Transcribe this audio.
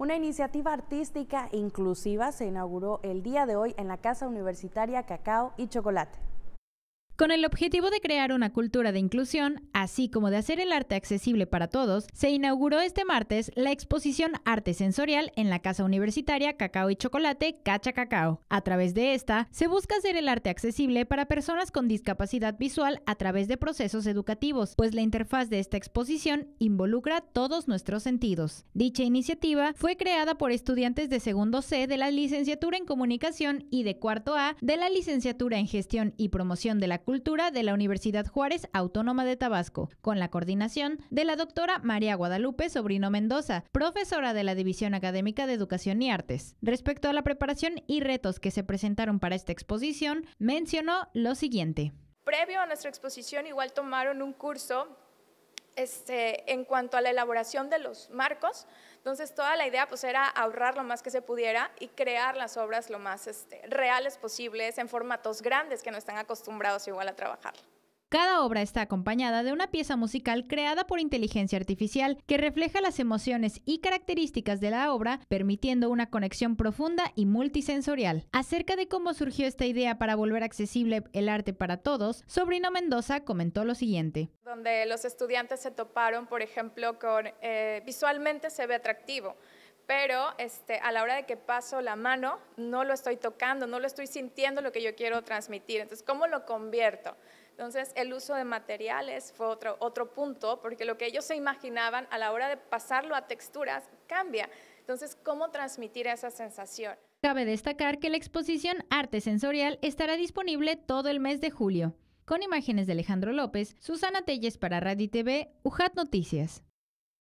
Una iniciativa artística inclusiva se inauguró el día de hoy en la Casa Universitaria Cacao y Chocolate. Con el objetivo de crear una cultura de inclusión, así como de hacer el arte accesible para todos, se inauguró este martes la exposición Arte Sensorial en la Casa Universitaria Cacao y Chocolate Cacha Cacao. A través de esta, se busca hacer el arte accesible para personas con discapacidad visual a través de procesos educativos, pues la interfaz de esta exposición involucra todos nuestros sentidos. Dicha iniciativa fue creada por estudiantes de segundo C de la licenciatura en Comunicación y de cuarto A de la licenciatura en Gestión y Promoción de la Cultura de la Universidad Juárez Autónoma de Tabasco, con la coordinación de la doctora María Guadalupe Sobrino Mendoza, profesora de la División Académica de Educación y Artes. Respecto a la preparación y retos que se presentaron para esta exposición, mencionó lo siguiente. Previo a nuestra exposición igual tomaron un curso este, en cuanto a la elaboración de los marcos, entonces toda la idea pues era ahorrar lo más que se pudiera y crear las obras lo más este, reales posibles en formatos grandes que no están acostumbrados igual a trabajar. Cada obra está acompañada de una pieza musical creada por inteligencia artificial que refleja las emociones y características de la obra, permitiendo una conexión profunda y multisensorial. Acerca de cómo surgió esta idea para volver accesible el arte para todos, Sobrino Mendoza comentó lo siguiente. Donde los estudiantes se toparon, por ejemplo, con eh, visualmente se ve atractivo pero este, a la hora de que paso la mano, no lo estoy tocando, no lo estoy sintiendo lo que yo quiero transmitir. Entonces, ¿cómo lo convierto? Entonces, el uso de materiales fue otro, otro punto, porque lo que ellos se imaginaban a la hora de pasarlo a texturas cambia. Entonces, ¿cómo transmitir esa sensación? Cabe destacar que la exposición Arte Sensorial estará disponible todo el mes de julio. Con imágenes de Alejandro López, Susana Telles para Radio TV, UJAT Noticias.